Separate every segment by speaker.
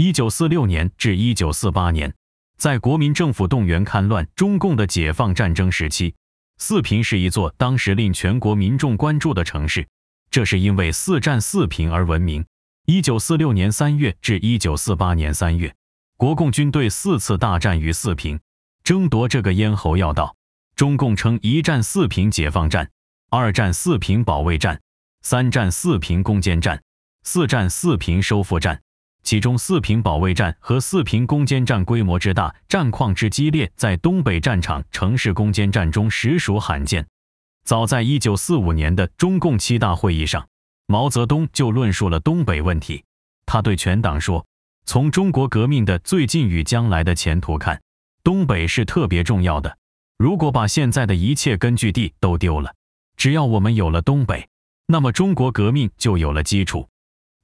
Speaker 1: 一九四六年至一九四八年，在国民政府动员戡乱、中共的解放战争时期，四平是一座当时令全国民众关注的城市。这是因为四战四平而闻名。一九四六年三月至一九四八年三月，国共军队四次大战于四平，争夺这个咽喉要道。中共称一战四平解放战，二战四平保卫战，三战四平攻坚战，四战四平收复战。其中四平保卫战和四平攻坚战规模之大，战况之激烈，在东北战场城市攻坚战中实属罕见。早在一九四五年的中共七大会议上，毛泽东就论述了东北问题。他对全党说：“从中国革命的最近与将来的前途看，东北是特别重要的。如果把现在的一切根据地都丢了，只要我们有了东北，那么中国革命就有了基础。”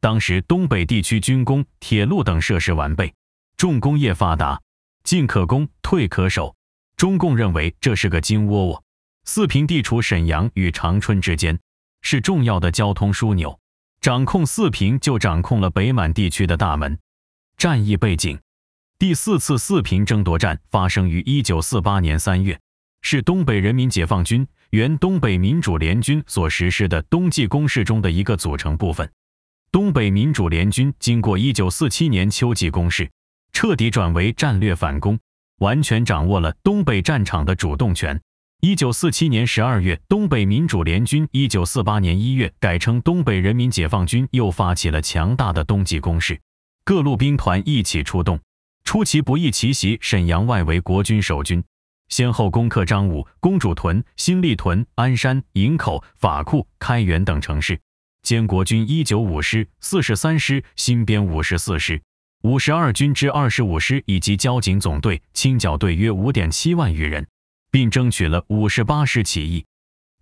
Speaker 1: 当时，东北地区军工、铁路等设施完备，重工业发达，进可攻，退可守。中共认为这是个金窝窝。四平地处沈阳与长春之间，是重要的交通枢纽，掌控四平就掌控了北满地区的大门。战役背景：第四次四平争夺战发生于1948年3月，是东北人民解放军、原东北民主联军所实施的冬季攻势中的一个组成部分。东北民主联军经过1947年秋季攻势，彻底转为战略反攻，完全掌握了东北战场的主动权。1947年12月，东北民主联军1948年1月改称东北人民解放军，又发起了强大的冬季攻势，各路兵团一起出动，出其不意奇袭沈阳外围国军守军，先后攻克张武、公主屯、新立屯、鞍山、营口、法库、开原等城市。歼国军一九五师、四十三师、新编五十四师、五十二军之二十五师以及交警总队、清剿队约五点七万余人，并争取了五十八师起义。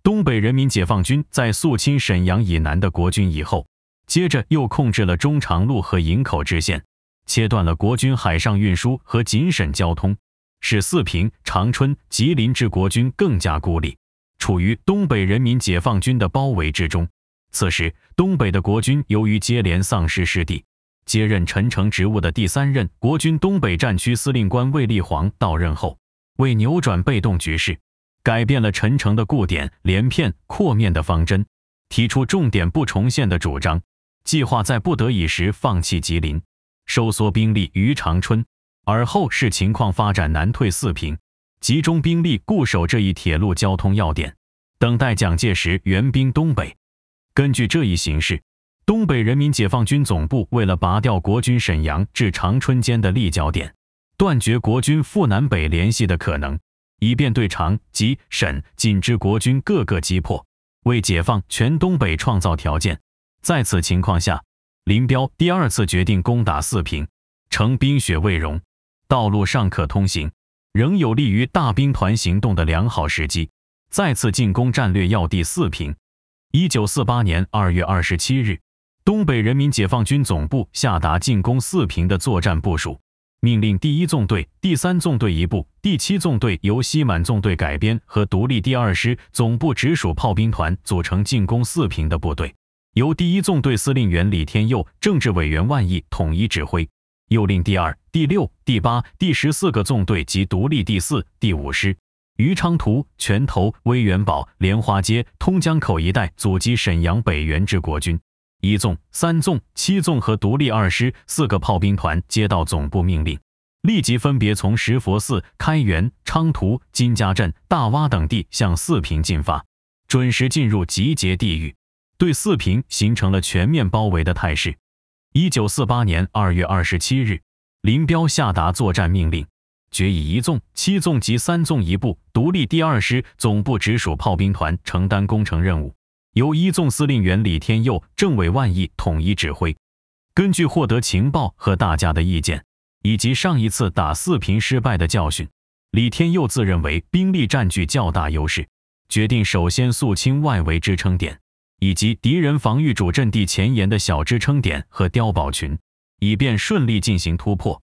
Speaker 1: 东北人民解放军在肃清沈阳以南的国军以后，接着又控制了中长路和营口支线，切断了国军海上运输和锦沈交通，使四平、长春、吉林之国军更加孤立，处于东北人民解放军的包围之中。此时，东北的国军由于接连丧失失地，接任陈诚职务的第三任国军东北战区司令官卫立煌到任后，为扭转被动局势，改变了陈诚的固点连片扩面的方针，提出重点不重现的主张，计划在不得已时放弃吉林，收缩兵力于长春，而后视情况发展南退四平，集中兵力固守这一铁路交通要点，等待蒋介石援兵东北。根据这一形势，东北人民解放军总部为了拔掉国军沈阳至长春间的立脚点，断绝国军赴南北联系的可能，以便对长、吉、沈、锦之国军各个击破，为解放全东北创造条件。在此情况下，林彪第二次决定攻打四平。城冰雪未融，道路上可通行，仍有利于大兵团行动的良好时机，再次进攻战略要地四平。一九四八年二月二十七日，东北人民解放军总部下达进攻四平的作战部署命令：第一纵队、第三纵队一部、第七纵队由西满纵队改编和独立第二师，总部直属炮兵团组成进攻四平的部队，由第一纵队司令员李天佑、政治委员万毅统一指挥。又令第二、第六、第八、第十四个纵队及独立第四、第五师。于昌图、泉头、威远堡、莲花街、通江口一带阻击沈阳北原之国军。一纵、三纵、七纵和独立二师四个炮兵团接到总部命令，立即分别从石佛寺、开元、昌图、金家镇、大洼等地向四平进发，准时进入集结地域，对四平形成了全面包围的态势。一九四八年二月二十七日，林彪下达作战命令。决以一纵、七纵及三纵一部、独立第二师总部直属炮兵团承担攻城任务，由一纵司令员李天佑、政委万毅统一指挥。根据获得情报和大家的意见，以及上一次打四平失败的教训，李天佑自认为兵力占据较大优势，决定首先肃清外围支撑点以及敌人防御主阵地前沿的小支撑点和碉堡群，以便顺利进行突破。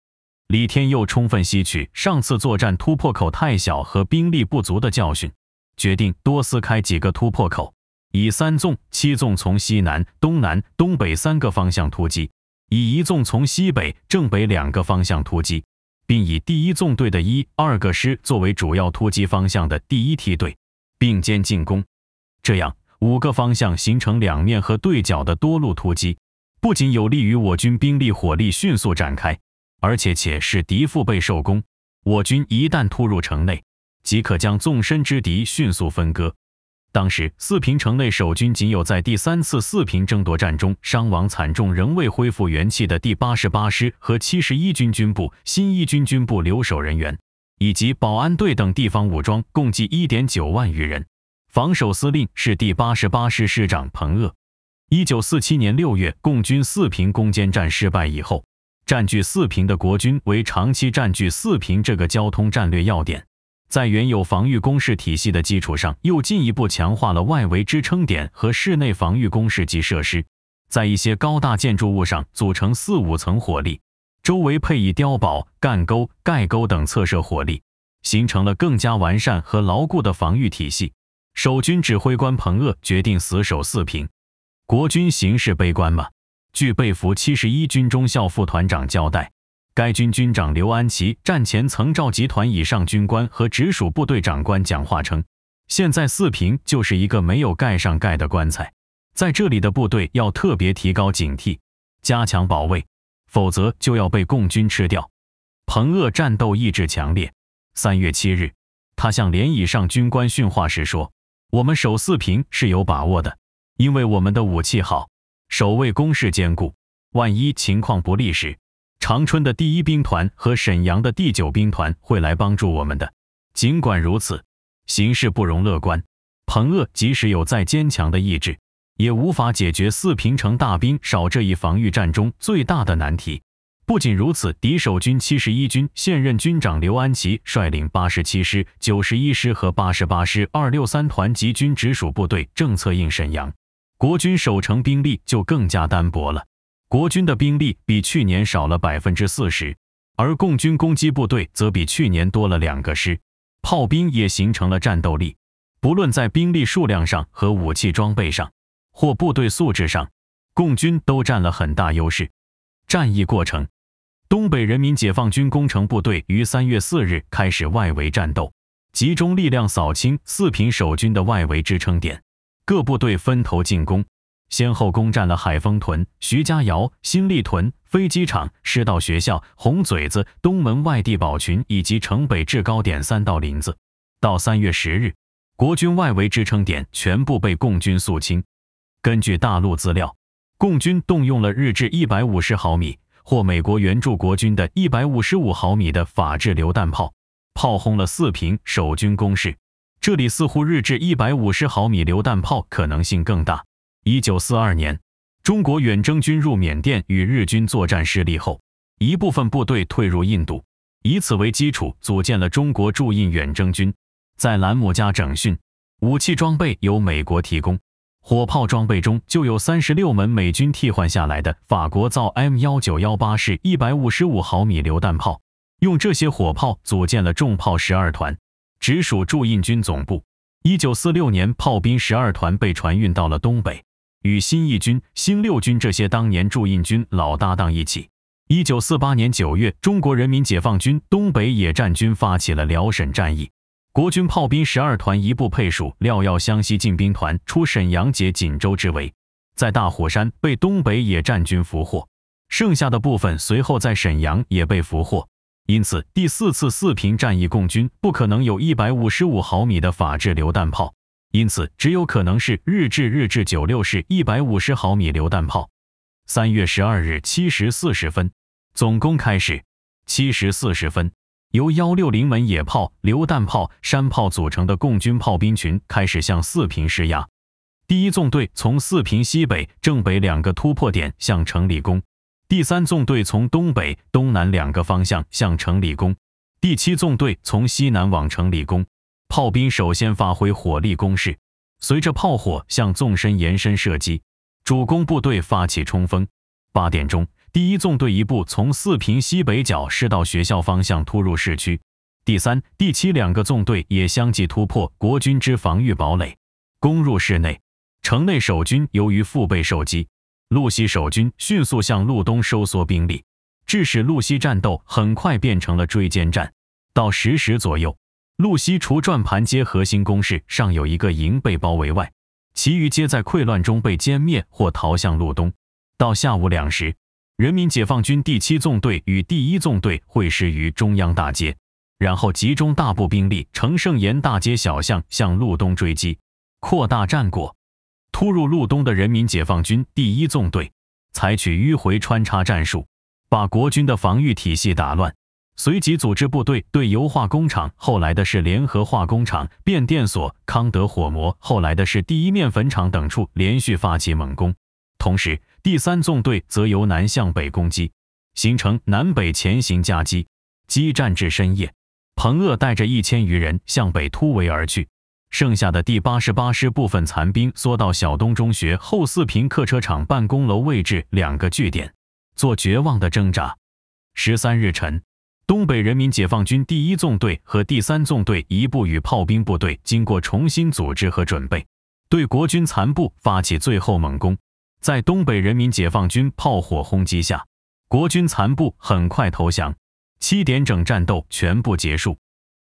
Speaker 1: 李天佑充分吸取上次作战突破口太小和兵力不足的教训，决定多撕开几个突破口，以三纵、七纵从西南、东南、东北三个方向突击，以一纵从西北、正北两个方向突击，并以第一纵队的一、二个师作为主要突击方向的第一梯队，并肩进攻。这样五个方向形成两面和对角的多路突击，不仅有利于我军兵力、火力迅速展开。而且且是敌腹背受攻，我军一旦突入城内，即可将纵深之敌迅速分割。当时四平城内守军仅有在第三次四平争夺战中伤亡惨重、仍未恢复元气的第八十八师和七十一军军部、新一军军部留守人员，以及保安队等地方武装，共计一点九万余人。防守司令是第八十八师师长彭鄂。一九四七年六月，共军四平攻坚战失败以后。占据四平的国军为长期占据四平这个交通战略要点，在原有防御工事体系的基础上，又进一步强化了外围支撑点和室内防御工事及设施，在一些高大建筑物上组成四五层火力，周围配以碉堡、干沟、盖沟等侧射火力，形成了更加完善和牢固的防御体系。守军指挥官彭鄂决定死守四平，国军形势悲观吗？据被俘七十一军中校副团长交代，该军军长刘安琪战前曾召集团以上军官和直属部队长官讲话，称：“现在四平就是一个没有盖上盖的棺材，在这里的部队要特别提高警惕，加强保卫，否则就要被共军吃掉。”彭鄂战斗意志强烈。三月七日，他向连以上军官训话时说：“我们守四平是有把握的，因为我们的武器好。”守卫工事坚固，万一情况不利时，长春的第一兵团和沈阳的第九兵团会来帮助我们的。尽管如此，形势不容乐观。彭鄂即使有再坚强的意志，也无法解决四平城大兵少这一防御战中最大的难题。不仅如此，敌守军七十一军现任军长刘安琪率领八十七师、九十一师和八十八师二六三团及军直属部队正策应沈阳。国军守城兵力就更加单薄了，国军的兵力比去年少了百分之四十，而共军攻击部队则比去年多了两个师，炮兵也形成了战斗力。不论在兵力数量上和武器装备上，或部队素质上，共军都占了很大优势。战役过程，东北人民解放军工程部队于三月四日开始外围战斗，集中力量扫清四平守军的外围支撑点。各部队分头进攻，先后攻占了海丰屯、徐家窑、新立屯、飞机场、师道学校、红嘴子、东门外地堡群以及城北制高点三道林子。到三月十日，国军外围支撑点全部被共军肃清。根据大陆资料，共军动用了日制一百五十毫米或美国援助国军的一百五十五毫米的法制榴弹炮，炮轰了四平守军工事。这里似乎日制一百五十毫米榴弹炮可能性更大。一九四二年，中国远征军入缅甸与日军作战失利后，一部分部队退入印度，以此为基础组建了中国驻印远征军，在兰姆加整训，武器装备由美国提供，火炮装备中就有三十六门美军替换下来的法国造 M 幺九幺八式一百五十五毫米榴弹炮，用这些火炮组建了重炮十二团。直属驻印军总部。一九四六年，炮兵十二团被船运到了东北，与新一军、新六军这些当年驻印军老搭档一起。一九四八年九月，中国人民解放军东北野战军发起了辽沈战役，国军炮兵十二团一部配属廖耀湘西进兵团，出沈阳解锦州之围，在大虎山被东北野战军俘获，剩下的部分随后在沈阳也被俘获。因此，第四次四平战役，共军不可能有一百五十五毫米的法制榴弹炮，因此只有可能是日制日制九六式一百五十毫米榴弹炮。三月十二日七时四十分，总攻开始。七时四十分，由幺六零门野炮、榴弹炮、山炮组成的共军炮兵群开始向四平施压。第一纵队从四平西北、正北两个突破点向城里攻。第三纵队从东北、东南两个方向向城里攻，第七纵队从西南往城里攻，炮兵首先发挥火力攻势，随着炮火向纵深延伸射击，主攻部队发起冲锋。八点钟，第一纵队一部从四平西北角师到学校方向突入市区，第三、第七两个纵队也相继突破国军之防御堡垒，攻入市内。城内守军由于腹背受击。路西守军迅速向路东收缩兵力，致使路西战斗很快变成了追歼战。到十时左右，路西除转盘街核心工事尚有一个营被包围外，其余皆在溃乱中被歼灭或逃向路东。到下午两时，人民解放军第七纵队与第一纵队会师于中央大街，然后集中大部兵力，乘胜沿大街小巷向路东追击，扩大战果。突入路东的人民解放军第一纵队，采取迂回穿插战术，把国军的防御体系打乱。随即组织部队对油化工厂，后来的是联合化工厂、变电所、康德火魔，后来的是第一面粉厂等处连续发起猛攻。同时，第三纵队则由南向北攻击，形成南北前行夹击。激战至深夜，彭鄂带着一千余人向北突围而去。剩下的第八十八师部分残兵缩到小东中学后四平客车厂办公楼位置两个据点，做绝望的挣扎。十三日晨，东北人民解放军第一纵队和第三纵队一部与炮兵部队经过重新组织和准备，对国军残部发起最后猛攻。在东北人民解放军炮火轰击下，国军残部很快投降。七点整，战斗全部结束。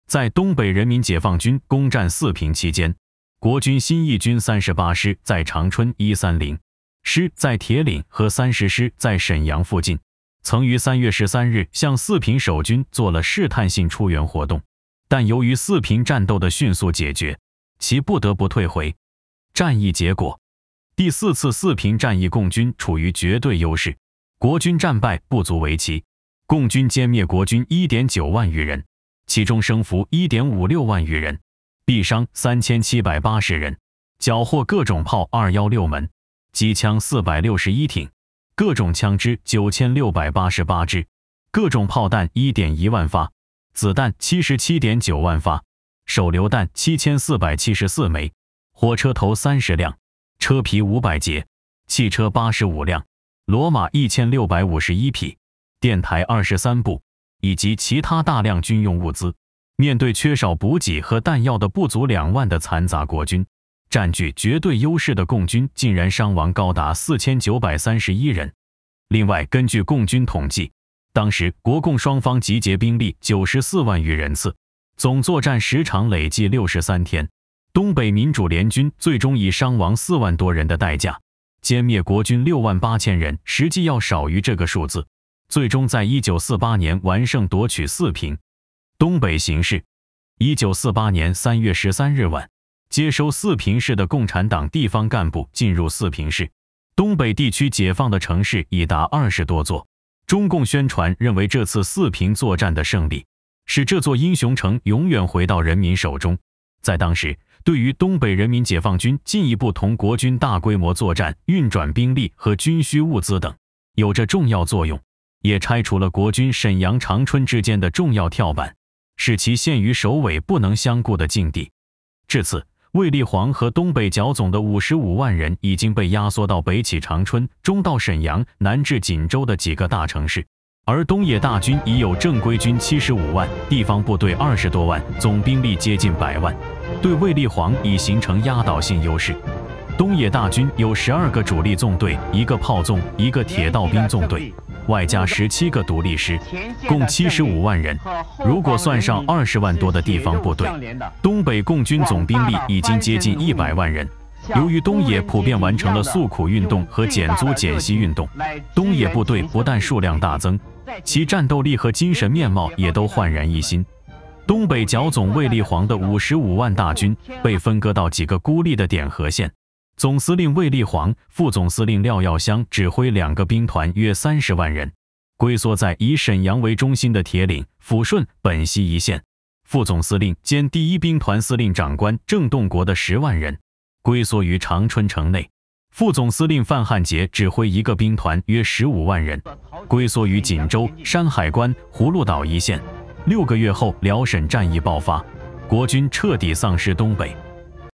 Speaker 1: 在东北人民解放军攻占四平期间，国军新一军三十八师在长春，一三零师在铁岭和三十师在沈阳附近，曾于三月十三日向四平守军做了试探性出援活动，但由于四平战斗的迅速解决，其不得不退回。战役结果，第四次四平战役，共军处于绝对优势，国军战败不足为奇。共军歼灭国军一点九万余人。其中生俘一点五六万余人，毙伤三千七百八十人，缴获各种炮二幺六门，机枪四百六十一挺，各种枪支九千六百八十八支，各种炮弹一点一万发，子弹七十七点九万发，手榴弹七千四百七十四枚，火车头三十辆，车皮五百节，汽车八十五辆，骡马一千六百五十一匹，电台二十三部。以及其他大量军用物资。面对缺少补给和弹药的不足两万的残杂国军，占据绝对优势的共军竟然伤亡高达四千九百三十一人。另外，根据共军统计，当时国共双方集结兵力九十四万余人次，总作战时长累计六十三天。东北民主联军最终以伤亡四万多人的代价，歼灭国军六万八千人，实际要少于这个数字。最终，在一九四八年完胜夺取四平，东北形势。一九四八年三月十三日晚，接收四平市的共产党地方干部进入四平市。东北地区解放的城市已达二十多座。中共宣传认为，这次四平作战的胜利，使这座英雄城永远回到人民手中。在当时，对于东北人民解放军进一步同国军大规模作战、运转兵力和军需物资等，有着重要作用。也拆除了国军沈阳、长春之间的重要跳板，使其陷于首尾不能相顾的境地。至此，卫立煌和东北剿总的五十五万人已经被压缩到北起长春、中到沈阳、南至锦州的几个大城市，而东野大军已有正规军七十五万、地方部队二十多万，总兵力接近百万，对卫立煌已形成压倒性优势。东野大军有十二个主力纵队、一个炮纵、一个铁道兵纵队。外加十七个独立师，共七十五万人。如果算上二十万多的地方部队，东北共军总兵力已经接近一百万人。由于东野普遍完成了诉苦运动和减租减息运动，东野部队不但数量大增，其战斗力和精神面貌也都焕然一新。东北剿总卫立煌的五十五万大军被分割到几个孤立的点和线。总司令卫立煌，副总司令廖耀湘指挥两个兵团约三十万人，龟缩在以沈阳为中心的铁岭、抚顺、本溪一线；副总司令兼第一兵团司令长官郑洞国的十万人，龟缩于长春城内；副总司令范汉杰指挥一个兵团约十五万人，龟缩于锦州、山海关、葫芦岛一线。六个月后，辽沈战役爆发，国军彻底丧失东北。